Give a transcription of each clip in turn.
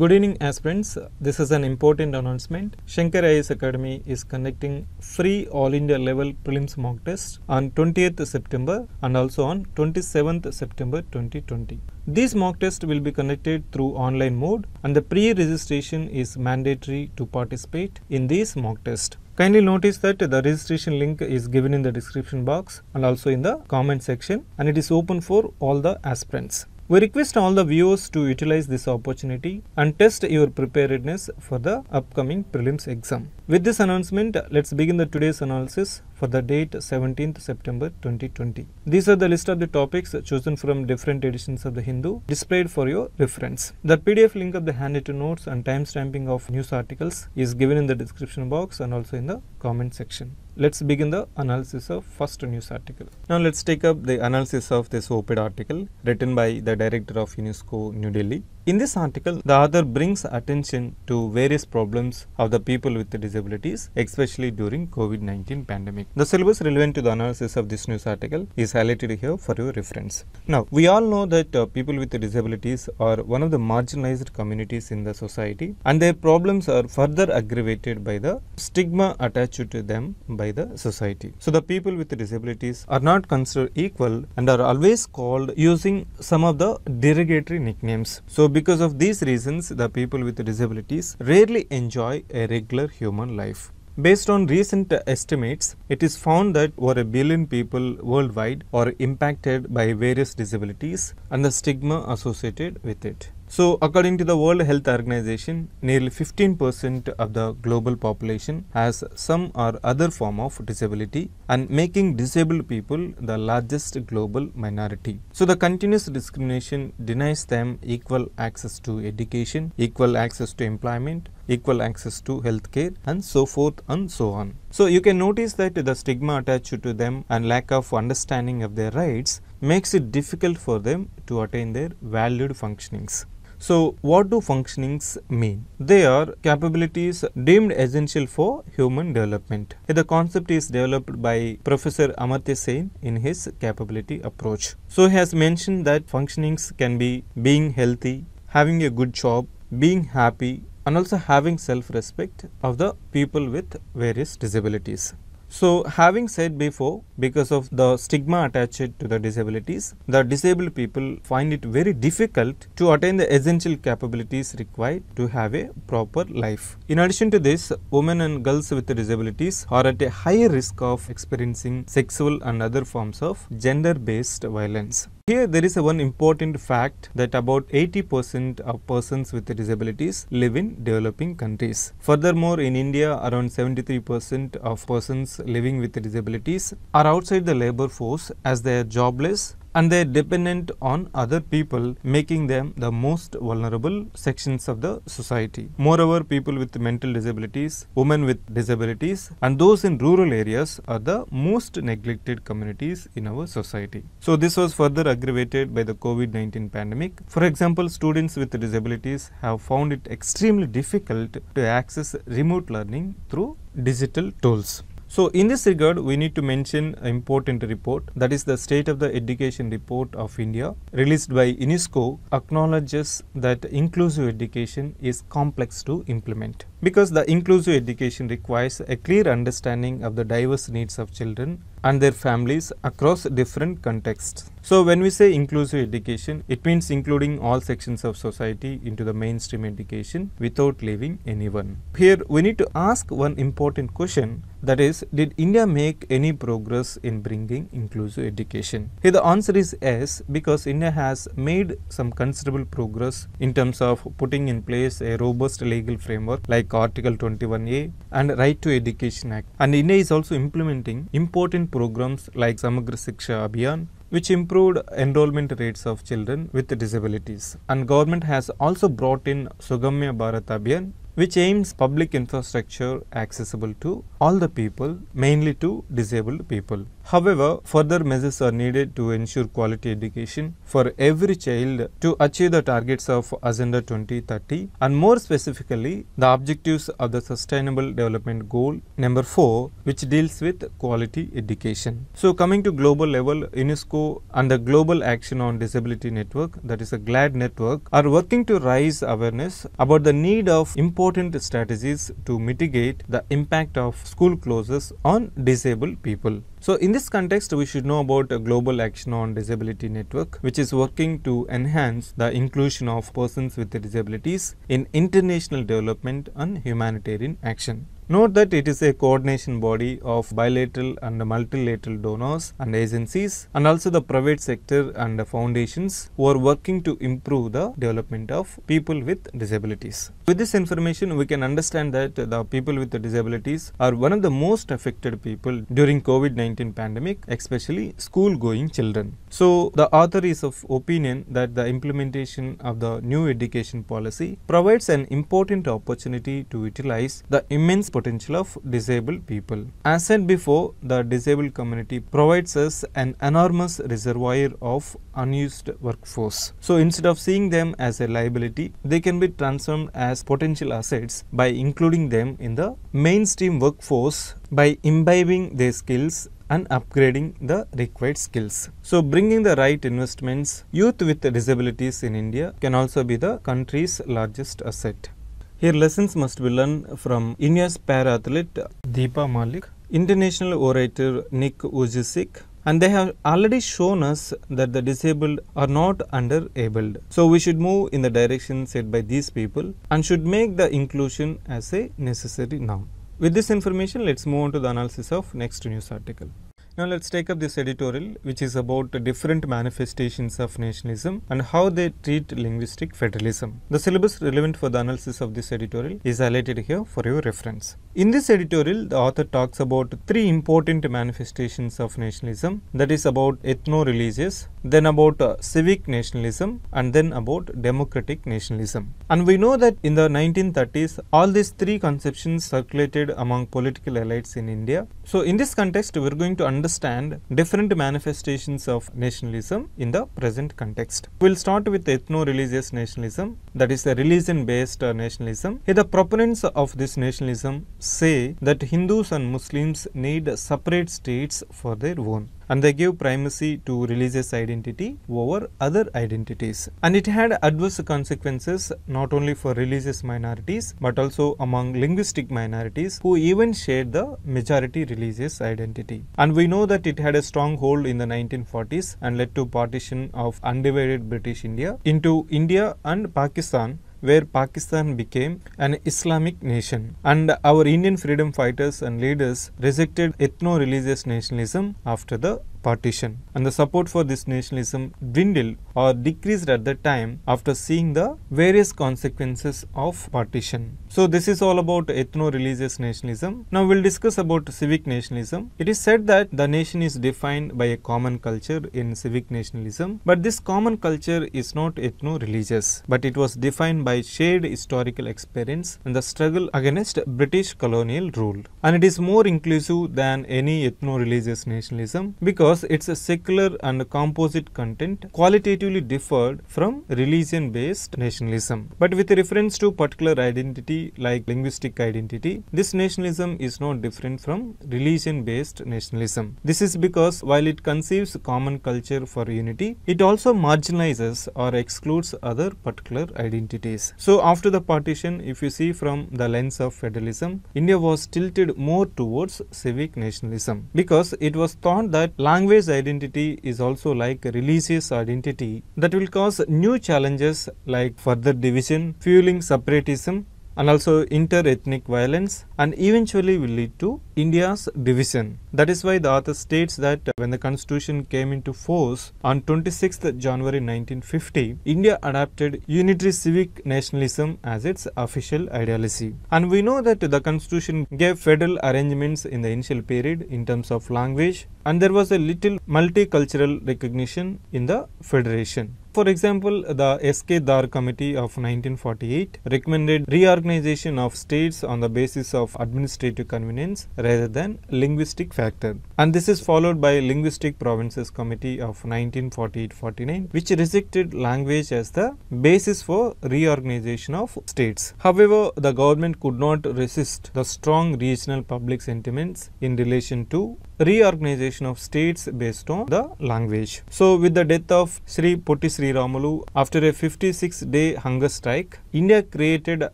Good evening aspirants. This is an important announcement. Shankar IS Academy is conducting free all India level prelims mock test on 20th September and also on 27th September 2020. These mock tests will be conducted through online mode and the pre-registration is mandatory to participate in these mock test. Kindly notice that the registration link is given in the description box and also in the comment section and it is open for all the aspirants. We request all the viewers to utilize this opportunity and test your preparedness for the upcoming prelims exam. With this announcement, let's begin the today's analysis for the date 17th September 2020. These are the list of the topics chosen from different editions of the Hindu displayed for your reference. The PDF link of the handwritten notes and timestamping of news articles is given in the description box and also in the comment section. Let's begin the analysis of first news article. Now let's take up the analysis of this op-ed article written by the director of UNESCO New Delhi. In this article, the author brings attention to various problems of the people with disabilities, especially during COVID-19 pandemic. The syllabus relevant to the analysis of this news article is highlighted here for your reference. Now, we all know that uh, people with disabilities are one of the marginalized communities in the society and their problems are further aggravated by the stigma attached to them by the society. So, the people with disabilities are not considered equal and are always called using some of the derogatory nicknames. So, because of these reasons, the people with disabilities rarely enjoy a regular human life. Based on recent estimates, it is found that over a billion people worldwide are impacted by various disabilities and the stigma associated with it. So, according to the World Health Organization, nearly 15% of the global population has some or other form of disability and making disabled people the largest global minority. So, the continuous discrimination denies them equal access to education, equal access to employment, equal access to healthcare and so forth and so on. So you can notice that the stigma attached to them and lack of understanding of their rights makes it difficult for them to attain their valued functionings. So, what do functionings mean? They are capabilities deemed essential for human development. The concept is developed by Professor Amartya Sen in his capability approach. So, he has mentioned that functionings can be being healthy, having a good job, being happy, and also having self-respect of the people with various disabilities. So, having said before, because of the stigma attached to the disabilities, the disabled people find it very difficult to attain the essential capabilities required to have a proper life. In addition to this, women and girls with disabilities are at a higher risk of experiencing sexual and other forms of gender based violence. Here there is a one important fact that about 80% of persons with disabilities live in developing countries. Furthermore, in India, around 73% of persons living with disabilities are outside the labor force as they are jobless and they're dependent on other people, making them the most vulnerable sections of the society. Moreover, people with mental disabilities, women with disabilities, and those in rural areas are the most neglected communities in our society. So, this was further aggravated by the COVID 19 pandemic. For example, students with disabilities have found it extremely difficult to access remote learning through digital tools. So in this regard, we need to mention important report that is the State of the Education Report of India released by UNESCO acknowledges that inclusive education is complex to implement because the inclusive education requires a clear understanding of the diverse needs of children and their families across different contexts. So, when we say inclusive education, it means including all sections of society into the mainstream education without leaving anyone. Here, we need to ask one important question that is, did India make any progress in bringing inclusive education? Here, the answer is yes, because India has made some considerable progress in terms of putting in place a robust legal framework like Article 21A and Right to Education Act. And India is also implementing important programs like Samagra Siksha Abhiyan which improved enrollment rates of children with disabilities. And government has also brought in Sugamya Bharat Abhiyan which aims public infrastructure accessible to all the people, mainly to disabled people. However, further measures are needed to ensure quality education for every child to achieve the targets of Agenda 2030 and more specifically the objectives of the Sustainable Development Goal number 4 which deals with quality education. So coming to global level, UNESCO and the Global Action on Disability Network that is a GLAD network are working to raise awareness about the need of important important strategies to mitigate the impact of school closures on disabled people. So in this context, we should know about a Global Action on Disability Network, which is working to enhance the inclusion of persons with disabilities in international development and humanitarian action. Note that it is a coordination body of bilateral and multilateral donors and agencies and also the private sector and foundations who are working to improve the development of people with disabilities. With this information, we can understand that the people with disabilities are one of the most affected people during COVID-19 pandemic, especially school-going children. So, the author is of opinion that the implementation of the new education policy provides an important opportunity to utilize the immense potential of disabled people. As said before, the disabled community provides us an enormous reservoir of unused workforce. So instead of seeing them as a liability, they can be transformed as potential assets by including them in the mainstream workforce by imbibing their skills and upgrading the required skills. So bringing the right investments, youth with disabilities in India can also be the country's largest asset. Here lessons must be learned from India's para-athlete Deepa Malik, international orator Nick Ujicic, and they have already shown us that the disabled are not under-abled. So we should move in the direction set by these people and should make the inclusion as a necessary now. With this information, let's move on to the analysis of next news article. Now let's take up this editorial which is about different manifestations of nationalism and how they treat linguistic federalism. The syllabus relevant for the analysis of this editorial is highlighted here for your reference. In this editorial, the author talks about three important manifestations of nationalism that is about ethno-religious, then about uh, civic nationalism and then about democratic nationalism. And we know that in the 1930s, all these three conceptions circulated among political elites in India. So in this context, we're going to understand understand different manifestations of nationalism in the present context. We will start with ethno-religious nationalism that is a religion-based uh, nationalism. Here the proponents of this nationalism say that Hindus and Muslims need separate states for their own and they gave primacy to religious identity over other identities. And it had adverse consequences not only for religious minorities but also among linguistic minorities who even shared the majority religious identity. And we know that it had a strong hold in the 1940s and led to partition of undivided British India into India and Pakistan where Pakistan became an Islamic nation. And our Indian freedom fighters and leaders rejected ethno religious nationalism after the partition and the support for this nationalism dwindled or decreased at the time after seeing the various consequences of partition. So this is all about ethno-religious nationalism. Now we'll discuss about civic nationalism. It is said that the nation is defined by a common culture in civic nationalism but this common culture is not ethno-religious but it was defined by shared historical experience and the struggle against British colonial rule and it is more inclusive than any ethno-religious nationalism because because it's a secular and composite content qualitatively differed from religion based nationalism. But with reference to particular identity like linguistic identity, this nationalism is not different from religion based nationalism. This is because while it conceives common culture for unity, it also marginalizes or excludes other particular identities. So after the partition, if you see from the lens of federalism, India was tilted more towards civic nationalism because it was thought that language language identity is also like religious identity that will cause new challenges like further division, fueling separatism and also inter-ethnic violence and eventually will lead to India's division. That is why the author states that when the constitution came into force on 26th January 1950, India adopted unitary civic nationalism as its official ideology. And we know that the constitution gave federal arrangements in the initial period in terms of language and there was a little multicultural recognition in the federation. For example, the S.K. Dar Committee of 1948 recommended reorganization of states on the basis of administrative convenience rather than linguistic factor. And this is followed by Linguistic Provinces Committee of 1948-49 which rejected language as the basis for reorganization of states. However, the government could not resist the strong regional public sentiments in relation to reorganization of states based on the language. So with the death of Sri Potti Sri Ramalu after a 56-day hunger strike, India created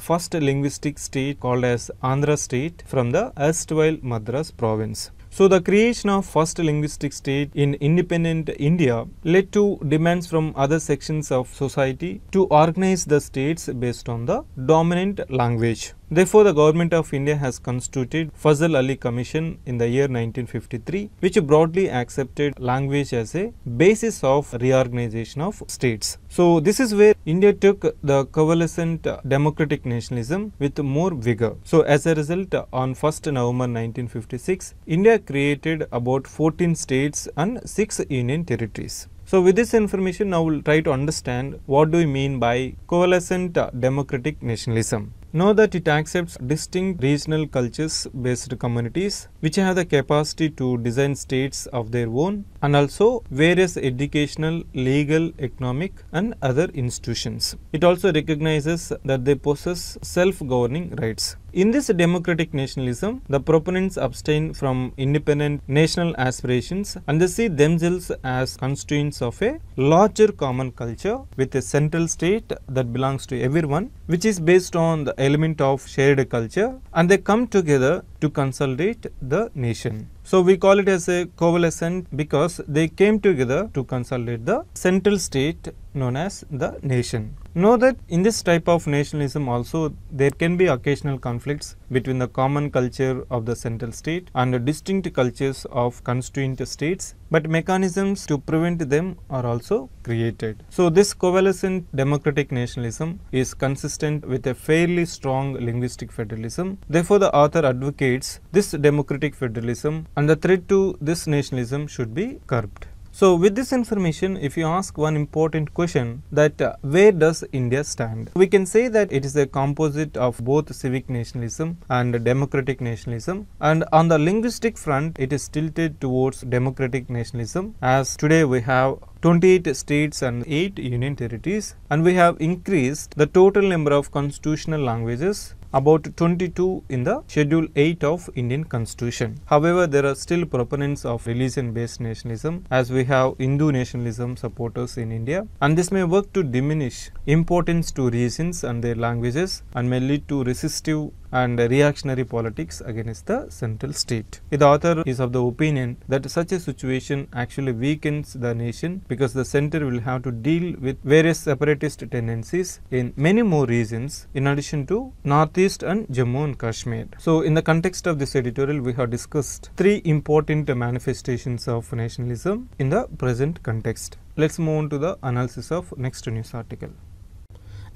first linguistic state called as Andhra state from the erstwhile Madras province. So the creation of first linguistic state in independent India led to demands from other sections of society to organize the states based on the dominant language. Therefore, the Government of India has constituted Fazal Ali Commission in the year 1953, which broadly accepted language as a basis of reorganization of states. So, this is where India took the coalescent democratic nationalism with more vigor. So, as a result, on 1st November 1956, India created about 14 states and 6 union territories. So with this information now we'll try to understand what do we mean by coalescent democratic nationalism. Know that it accepts distinct regional cultures based communities which have the capacity to design states of their own and also various educational, legal, economic and other institutions. It also recognizes that they possess self-governing rights. In this democratic nationalism, the proponents abstain from independent national aspirations and they see themselves as constituents of a larger common culture with a central state that belongs to everyone, which is based on the element of shared culture, and they come together to consolidate the nation. So, we call it as a coalescent because they came together to consolidate the central state known as the nation. Know that in this type of nationalism also there can be occasional conflicts between the common culture of the central state and the distinct cultures of constituent states but mechanisms to prevent them are also created. So this coalescent democratic nationalism is consistent with a fairly strong linguistic federalism. Therefore the author advocates this democratic federalism and the threat to this nationalism should be curbed. So with this information, if you ask one important question that uh, where does India stand? We can say that it is a composite of both civic nationalism and democratic nationalism and on the linguistic front, it is tilted towards democratic nationalism as today we have 28 states and 8 union territories and we have increased the total number of constitutional languages about 22 in the Schedule 8 of Indian Constitution. However, there are still proponents of religion-based nationalism as we have Hindu nationalism supporters in India and this may work to diminish importance to regions and their languages and may lead to resistive and reactionary politics against the central state. The author is of the opinion that such a situation actually weakens the nation because the center will have to deal with various separatist tendencies in many more regions in addition to Northeast and Jammu and Kashmir. So, in the context of this editorial, we have discussed three important manifestations of nationalism in the present context. Let's move on to the analysis of next news article.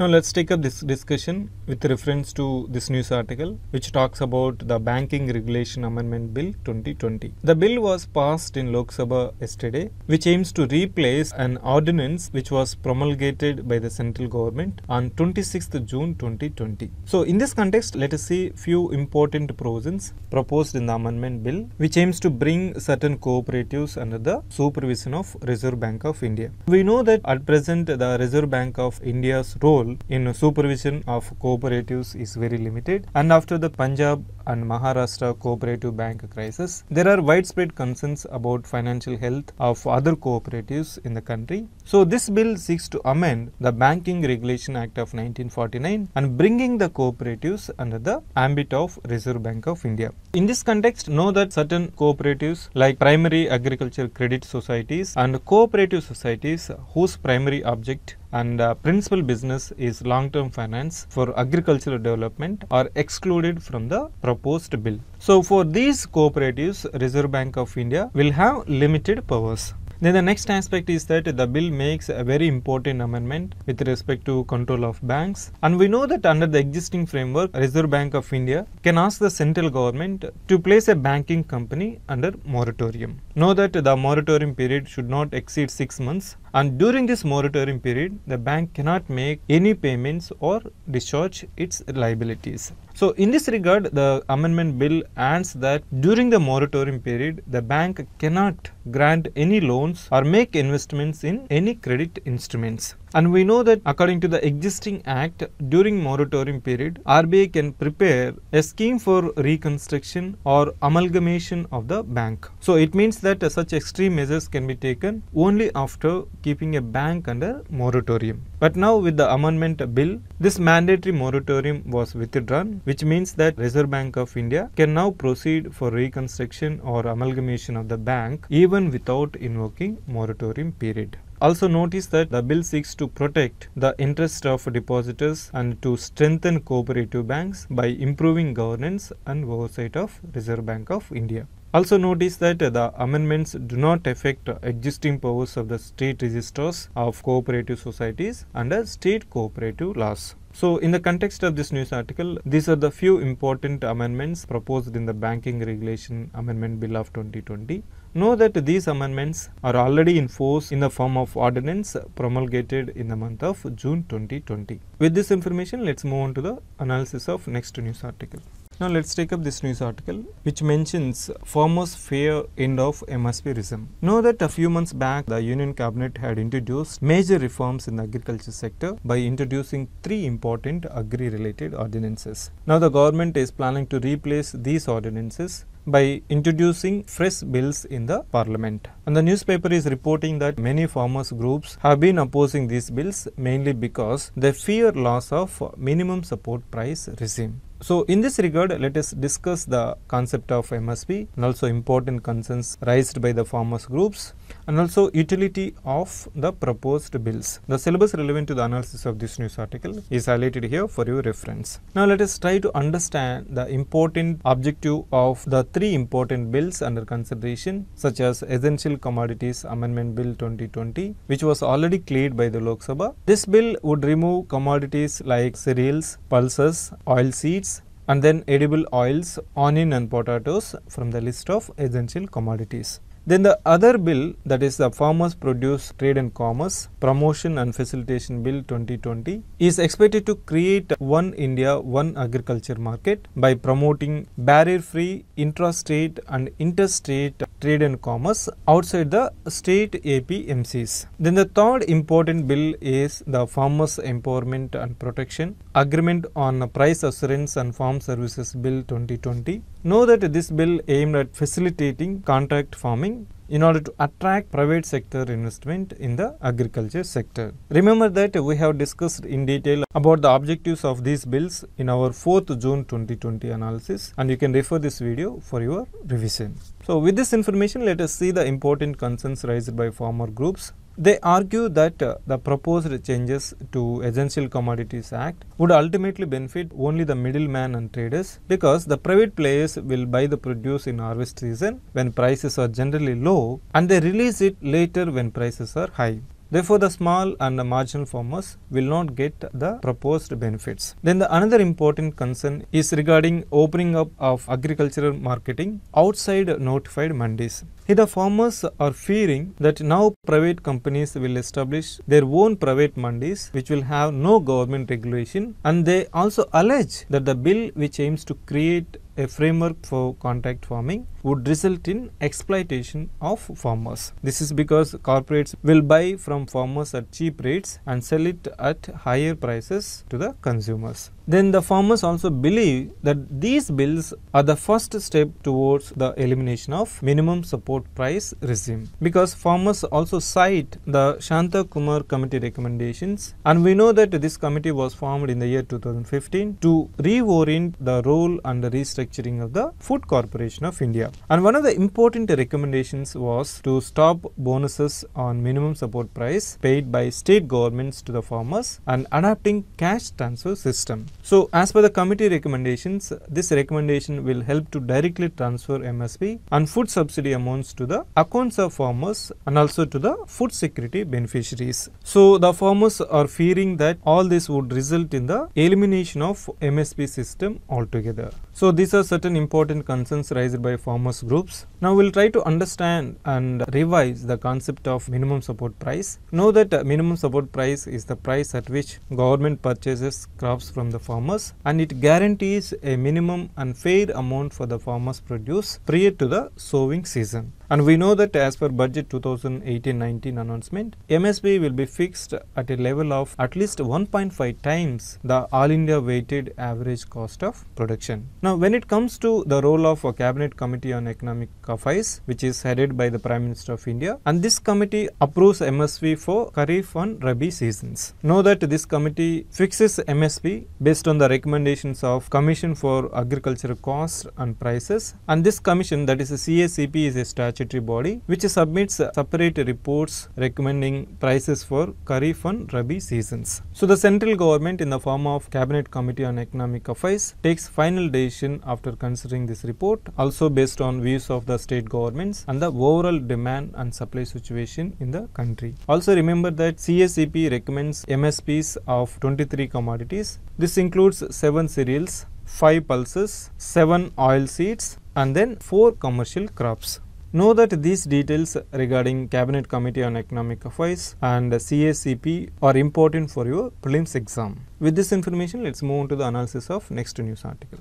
Now let's take up this discussion with reference to this news article which talks about the Banking Regulation Amendment Bill 2020. The bill was passed in Lok Sabha yesterday which aims to replace an ordinance which was promulgated by the central government on 26th June 2020. So in this context let us see few important provisions proposed in the amendment bill which aims to bring certain cooperatives under the supervision of Reserve Bank of India. We know that at present the Reserve Bank of India's role in supervision of cooperatives is very limited and after the Punjab and Maharashtra Cooperative Bank crisis. There are widespread concerns about financial health of other cooperatives in the country. So this bill seeks to amend the Banking Regulation Act of 1949 and bringing the cooperatives under the ambit of Reserve Bank of India. In this context, know that certain cooperatives like primary agricultural credit societies and cooperative societies whose primary object and uh, principal business is long-term finance for agricultural development are excluded from the proposal proposed bill. So for these cooperatives, Reserve Bank of India will have limited powers. Then the next aspect is that the bill makes a very important amendment with respect to control of banks. And we know that under the existing framework, Reserve Bank of India can ask the central government to place a banking company under moratorium. Know that the moratorium period should not exceed 6 months and during this moratorium period the bank cannot make any payments or discharge its liabilities. So in this regard the amendment bill adds that during the moratorium period the bank cannot grant any loans or make investments in any credit instruments. And we know that according to the existing act during moratorium period RBI can prepare a scheme for reconstruction or amalgamation of the bank. So it means that that uh, such extreme measures can be taken only after keeping a bank under moratorium. But now with the amendment bill, this mandatory moratorium was withdrawn, which means that Reserve Bank of India can now proceed for reconstruction or amalgamation of the bank even without invoking moratorium period. Also notice that the bill seeks to protect the interest of depositors and to strengthen cooperative banks by improving governance and oversight of Reserve Bank of India. Also notice that the amendments do not affect existing powers of the state registers of cooperative societies under state cooperative laws. So, in the context of this news article, these are the few important amendments proposed in the Banking Regulation Amendment Bill of 2020. Know that these amendments are already in force in the form of ordinance promulgated in the month of June 2020. With this information, let's move on to the analysis of next news article. Now let's take up this news article which mentions farmers fear end of MSP reform. Know that a few months back the union cabinet had introduced major reforms in the agriculture sector by introducing three important agri related ordinances. Now the government is planning to replace these ordinances by introducing fresh bills in the parliament. And the newspaper is reporting that many farmers groups have been opposing these bills mainly because they fear loss of minimum support price regime. So, in this regard, let us discuss the concept of MSP and also important concerns raised by the farmers groups and also utility of the proposed bills. The syllabus relevant to the analysis of this news article is highlighted here for your reference. Now let us try to understand the important objective of the three important bills under consideration such as Essential Commodities Amendment Bill 2020 which was already cleared by the Lok Sabha. This bill would remove commodities like cereals, pulses, oil seeds, and then edible oils, onion and potatoes from the list of essential commodities. Then the other bill that is the Farmers Produce Trade and Commerce Promotion and Facilitation Bill 2020 is expected to create one India one agriculture market by promoting barrier-free intra-state and interstate trade and commerce outside the state APMCs. Then the third important bill is the Farmers Empowerment and Protection Agreement on Price Assurance and Farm Services Bill 2020 Know that this bill aimed at facilitating contract farming in order to attract private sector investment in the agriculture sector. Remember that we have discussed in detail about the objectives of these bills in our 4th June 2020 analysis and you can refer this video for your revision. So with this information let us see the important concerns raised by farmer groups they argue that uh, the proposed changes to Essential Commodities Act would ultimately benefit only the middleman and traders because the private players will buy the produce in harvest season when prices are generally low and they release it later when prices are high. Therefore, the small and the marginal farmers will not get the proposed benefits. Then the another important concern is regarding opening up of agricultural marketing outside notified mandis. Here the farmers are fearing that now private companies will establish their own private mandis which will have no government regulation and they also allege that the bill which aims to create a framework for contact farming would result in exploitation of farmers. This is because corporates will buy from farmers at cheap rates and sell it at higher prices to the consumers. Then the farmers also believe that these bills are the first step towards the elimination of minimum support price regime because farmers also cite the Shanta Kumar committee recommendations and we know that this committee was formed in the year 2015 to reorient the role and the restructuring of the Food Corporation of India. And one of the important recommendations was to stop bonuses on minimum support price paid by state governments to the farmers and adapting cash transfer system. So as per the committee recommendations, this recommendation will help to directly transfer MSP and food subsidy amounts to the accounts of farmers and also to the food security beneficiaries. So the farmers are fearing that all this would result in the elimination of MSP system altogether. So, these are certain important concerns raised by farmers groups. Now, we will try to understand and revise the concept of minimum support price. Know that uh, minimum support price is the price at which government purchases crops from the farmers and it guarantees a minimum and fair amount for the farmers produce prior to the sowing season. And we know that as per budget 2018-19 announcement, MSP will be fixed at a level of at least 1.5 times the all India weighted average cost of production. Now, when it comes to the role of a cabinet committee on economic affairs, which is headed by the Prime Minister of India, and this committee approves MSP for Kharif and Rabi seasons. Know that this committee fixes MSP based on the recommendations of Commission for Agricultural Costs and Prices, and this commission, that is the CACP, is a statutory body which submits separate reports recommending prices for Kharif and Rabi seasons. So the central government in the form of Cabinet Committee on Economic Affairs takes final decision after considering this report also based on views of the state governments and the overall demand and supply situation in the country. Also remember that CSAP recommends MSPs of 23 commodities. This includes 7 cereals, 5 pulses, 7 oil seeds and then 4 commercial crops. Know that these details regarding Cabinet Committee on Economic Affairs and CACP are important for your prelims exam. With this information, let's move on to the analysis of next news article.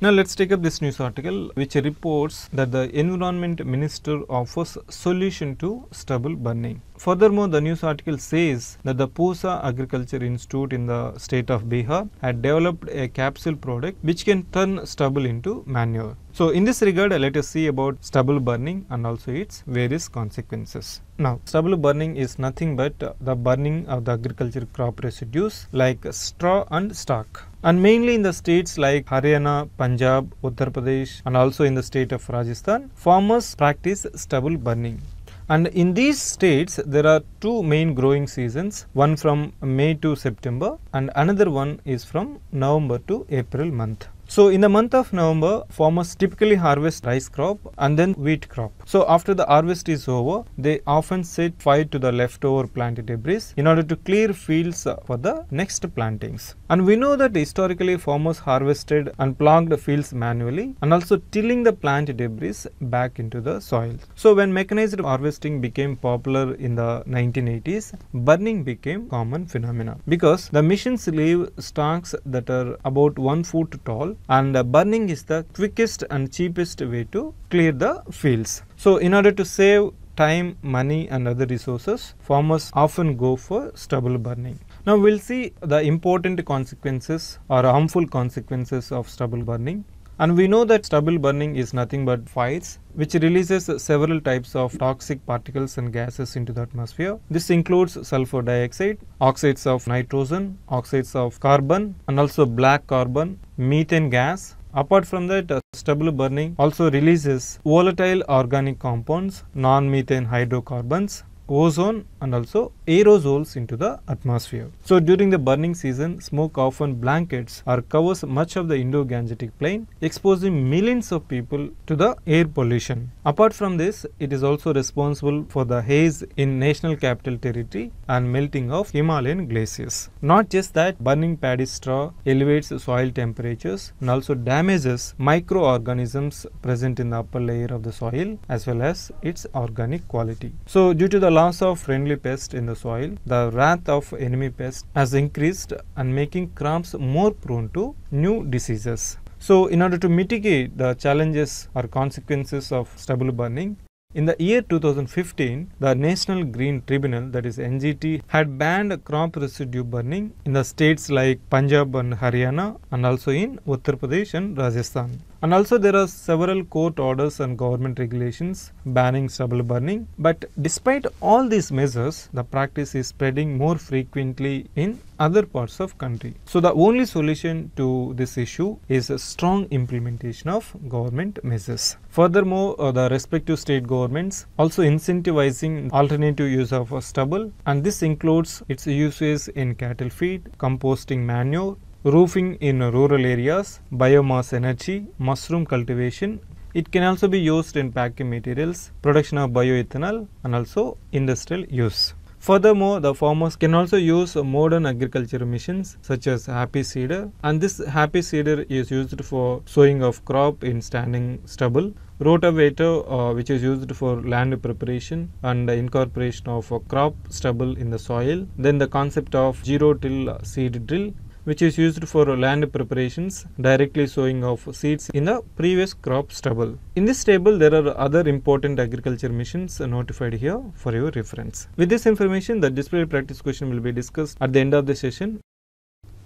Now let's take up this news article which reports that the environment minister offers solution to stubble burning. Furthermore, the news article says that the Posa Agriculture Institute in the state of Bihar had developed a capsule product which can turn stubble into manure. So, in this regard, uh, let us see about stubble burning and also its various consequences. Now, stubble burning is nothing but uh, the burning of the agricultural crop residues like straw and stalk. And mainly in the states like Haryana, Punjab, Uttar Pradesh and also in the state of Rajasthan, farmers practice stubble burning. And in these states, there are two main growing seasons, one from May to September and another one is from November to April month. So in the month of November, farmers typically harvest rice crop and then wheat crop. So after the harvest is over, they often set fire to the leftover planted debris in order to clear fields for the next plantings. And we know that historically farmers harvested and ploughed fields manually and also tilling the plant debris back into the soil. So when mechanized harvesting became popular in the 1980s, burning became common phenomena because the machines leave stalks that are about 1 foot tall and burning is the quickest and cheapest way to clear the fields. So in order to save time, money and other resources, farmers often go for stubble burning. Now we'll see the important consequences or harmful consequences of stubble burning. And we know that stubble burning is nothing but fires which releases several types of toxic particles and gases into the atmosphere. This includes sulfur dioxide, oxides of nitrogen, oxides of carbon and also black carbon, methane gas. Apart from that, uh, stubble burning also releases volatile organic compounds, non-methane hydrocarbons, ozone and also aerosols into the atmosphere. So during the burning season, smoke often blankets or covers much of the Indo-Gangetic plain, exposing millions of people to the air pollution. Apart from this, it is also responsible for the haze in National Capital Territory and melting of Himalayan glaciers. Not just that, burning paddy straw elevates soil temperatures and also damages microorganisms present in the upper layer of the soil as well as its organic quality. So due to the loss of friendly pests in the the soil, the wrath of enemy pests has increased and making crops more prone to new diseases. So, in order to mitigate the challenges or consequences of stubble burning, in the year 2015, the National Green Tribunal, that is NGT, had banned crop residue burning in the states like Punjab and Haryana and also in Uttar Pradesh and Rajasthan. And also there are several court orders and government regulations banning stubble burning. But despite all these measures, the practice is spreading more frequently in other parts of country. So the only solution to this issue is a strong implementation of government measures. Furthermore, uh, the respective state governments also incentivizing alternative use of uh, stubble and this includes its uses in cattle feed, composting manure, roofing in rural areas, biomass energy, mushroom cultivation. It can also be used in packing materials, production of bioethanol and also industrial use. Furthermore, the farmers can also use modern agriculture machines such as happy seeder and this happy seeder is used for sowing of crop in standing stubble. Rotavator uh, which is used for land preparation and incorporation of crop stubble in the soil. Then the concept of zero till seed drill which is used for land preparations, directly sowing of seeds in the previous crop stubble. In this table, there are other important agriculture missions notified here for your reference. With this information, the display practice question will be discussed at the end of the session.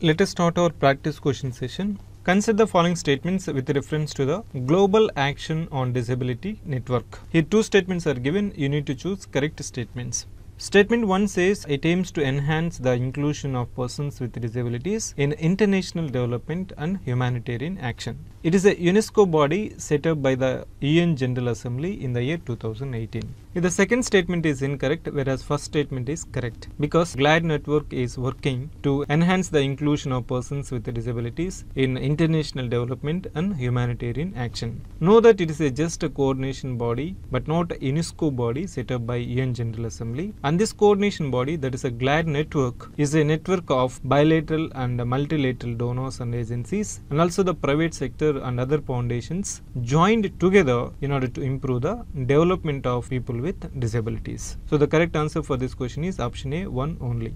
Let us start our practice question session. Consider the following statements with reference to the Global Action on Disability Network. Here two statements are given. You need to choose correct statements. Statement 1 says it aims to enhance the inclusion of persons with disabilities in international development and humanitarian action. It is a UNESCO body set up by the UN General Assembly in the year 2018. If the second statement is incorrect, whereas first statement is correct, because GLAD network is working to enhance the inclusion of persons with disabilities in international development and humanitarian action. Know that it is a just a coordination body, but not a UNESCO body set up by UN General Assembly. And this coordination body, that is a GLAD network, is a network of bilateral and multilateral donors and agencies, and also the private sector and other foundations joined together in order to improve the development of people with disabilities. So the correct answer for this question is option A, one only.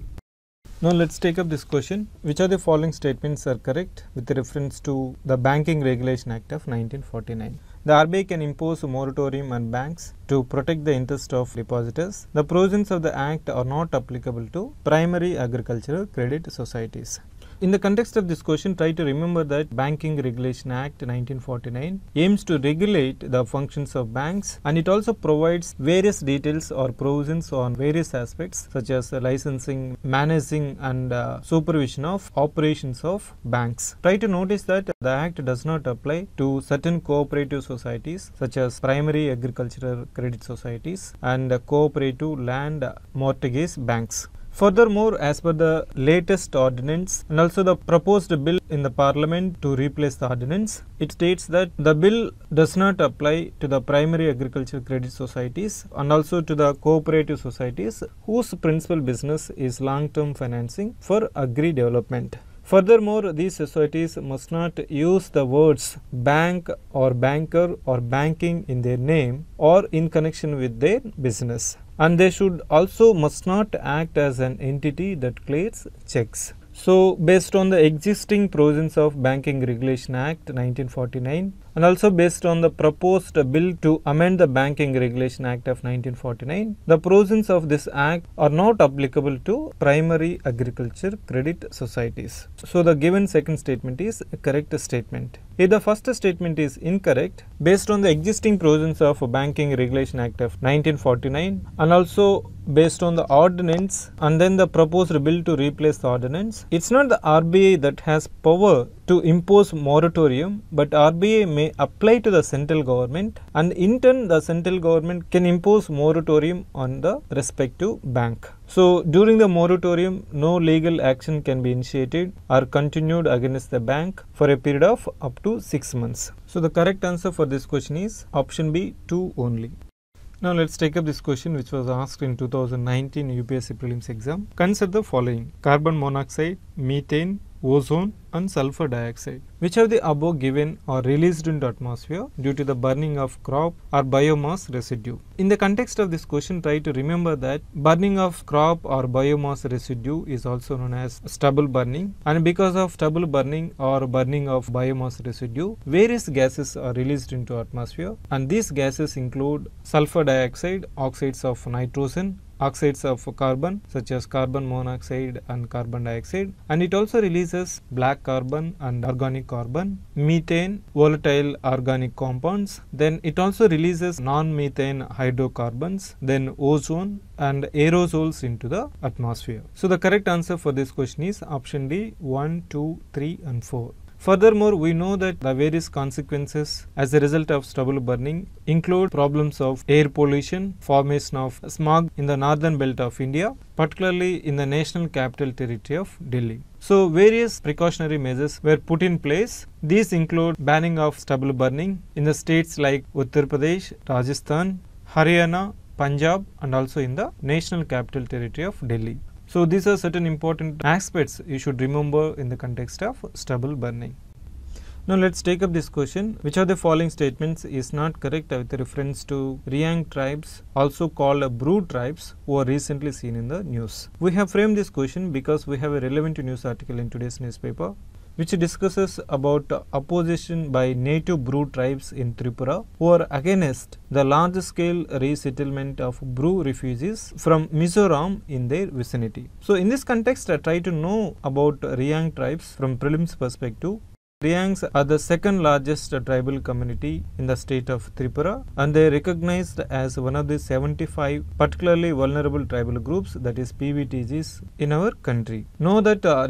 Now let's take up this question. Which are the following statements are correct with reference to the Banking Regulation Act of 1949? The RBI can impose a moratorium on banks to protect the interest of depositors. The provisions of the Act are not applicable to primary agricultural credit societies. In the context of this question, try to remember that Banking Regulation Act 1949 aims to regulate the functions of banks and it also provides various details or provisions on various aspects such as licensing, managing and uh, supervision of operations of banks. Try to notice that the act does not apply to certain cooperative societies such as primary agricultural credit societies and cooperative land mortgage banks. Furthermore, as per the latest ordinance and also the proposed bill in the parliament to replace the ordinance, it states that the bill does not apply to the primary agricultural credit societies and also to the cooperative societies whose principal business is long-term financing for agri-development. Furthermore, these societies must not use the words bank or banker or banking in their name or in connection with their business and they should also must not act as an entity that creates checks. So, based on the existing provisions of Banking Regulation Act 1949, and also based on the proposed bill to amend the Banking Regulation Act of 1949, the provisions of this act are not applicable to primary agriculture credit societies. So the given second statement is a correct statement. If the first statement is incorrect, based on the existing provisions of Banking Regulation Act of 1949 and also based on the ordinance and then the proposed bill to replace the ordinance, it's not the RBA that has power to impose moratorium but RBA may apply to the central government and in turn the central government can impose moratorium on the respective bank. So during the moratorium no legal action can be initiated or continued against the bank for a period of up to 6 months. So the correct answer for this question is option B 2 only. Now let's take up this question which was asked in 2019 UPSC prelims exam. Consider the following carbon monoxide, methane, ozone and sulfur dioxide which are the above given or released into atmosphere due to the burning of crop or biomass residue. In the context of this question try to remember that burning of crop or biomass residue is also known as stubble burning and because of stubble burning or burning of biomass residue various gases are released into atmosphere and these gases include sulfur dioxide, oxides of nitrogen, oxides of carbon such as carbon monoxide and carbon dioxide and it also releases black carbon and organic carbon, methane, volatile organic compounds, then it also releases non-methane hydrocarbons, then ozone and aerosols into the atmosphere. So the correct answer for this question is option D 1, 2, 3 and 4. Furthermore, we know that the various consequences as a result of stubble burning include problems of air pollution, formation of smog in the northern belt of India, particularly in the national capital territory of Delhi. So, various precautionary measures were put in place. These include banning of stubble burning in the states like Uttar Pradesh, Rajasthan, Haryana, Punjab and also in the national capital territory of Delhi. So, these are certain important aspects you should remember in the context of stubble burning. Now let's take up this question. Which of the following statements is not correct with reference to Riang tribes, also called Bru tribes, who are recently seen in the news? We have framed this question because we have a relevant news article in today's newspaper which discusses about opposition by native Bru tribes in Tripura who are against the large-scale resettlement of Bru refugees from Mizoram in their vicinity. So, in this context, I try to know about Riang tribes from prelims perspective Riangs are the second largest tribal community in the state of Tripura and they are recognized as one of the 75 particularly vulnerable tribal groups that is PVTGs in our country. Know that uh,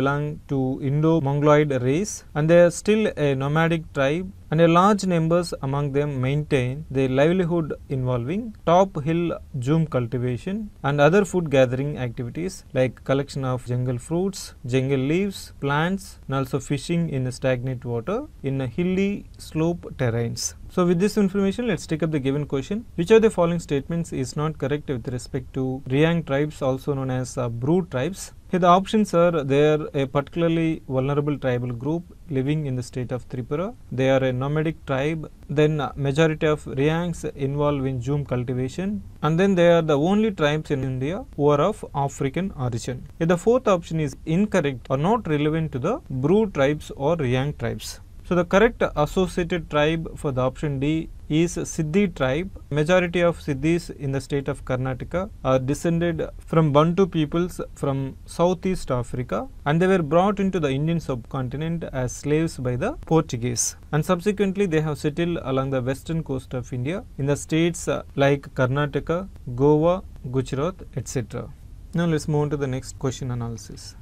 belong to Indo-Mongoloid race and they are still a nomadic tribe and a large numbers among them maintain their livelihood involving top hill zoom cultivation and other food gathering activities like collection of jungle fruits, jungle leaves, plants and also fishing in stagnant water in hilly slope terrains. So with this information, let's take up the given question. Which of the following statements is not correct with respect to Riang tribes also known as uh, Bru tribes? Here the options are they are a particularly vulnerable tribal group living in the state of Tripura. They are a nomadic tribe. Then uh, majority of Riyangs involved in Zoom cultivation. And then they are the only tribes in India who are of African origin. Here the fourth option is incorrect or not relevant to the Bru tribes or Riyang tribes. So the correct associated tribe for the option D is Siddhi tribe. Majority of Siddhis in the state of Karnataka are descended from Bantu peoples from Southeast Africa and they were brought into the Indian subcontinent as slaves by the Portuguese. And subsequently they have settled along the western coast of India in the states uh, like Karnataka, Goa, Gujarat, etc. Now let's move on to the next question analysis.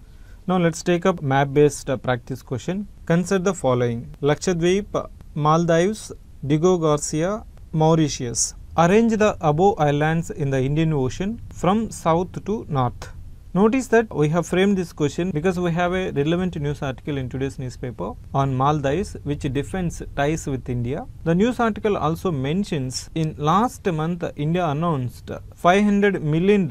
Now let's take up map based uh, practice question. Consider the following Lakshadweep, Maldives, Diego Garcia, Mauritius. Arrange the above islands in the Indian Ocean from south to north. Notice that we have framed this question because we have a relevant news article in today's newspaper on Maldives which defends ties with India. The news article also mentions in last month India announced $500 million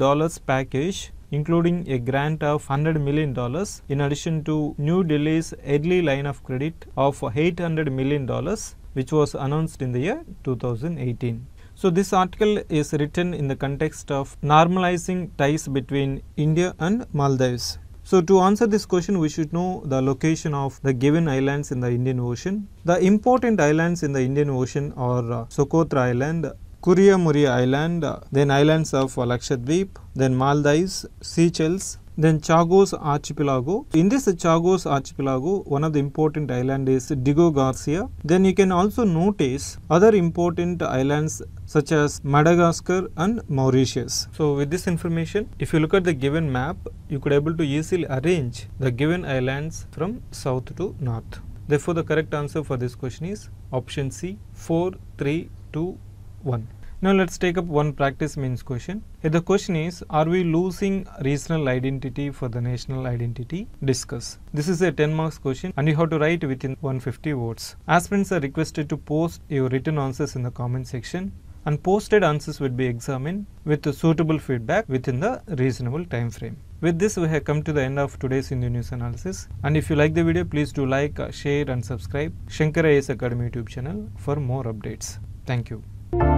package including a grant of 100 million dollars in addition to New Delhi's early line of credit of 800 million dollars which was announced in the year 2018. So, this article is written in the context of normalizing ties between India and Maldives. So, to answer this question, we should know the location of the given islands in the Indian Ocean. The important islands in the Indian Ocean are uh, Socotra Island, Kuriamuri Island, then islands of Lakshadweep, then Maldives, Seychelles, then Chagos Archipelago. In this Chagos Archipelago, one of the important islands is Digo Garcia. Then you can also notice other important islands such as Madagascar and Mauritius. So with this information, if you look at the given map, you could able to easily arrange the given islands from south to north. Therefore, the correct answer for this question is option C, 4, 3, 2, 1. Now let's take up one practice means question. If the question is, are we losing regional identity for the national identity? Discuss. This is a 10 marks question and you have to write within 150 words. Aspirants are requested to post your written answers in the comment section and posted answers will be examined with suitable feedback within the reasonable time frame. With this, we have come to the end of today's Indian News Analysis. And if you like the video, please do like, share and subscribe Shankar IS Academy YouTube channel for more updates. Thank you.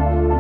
Thank you.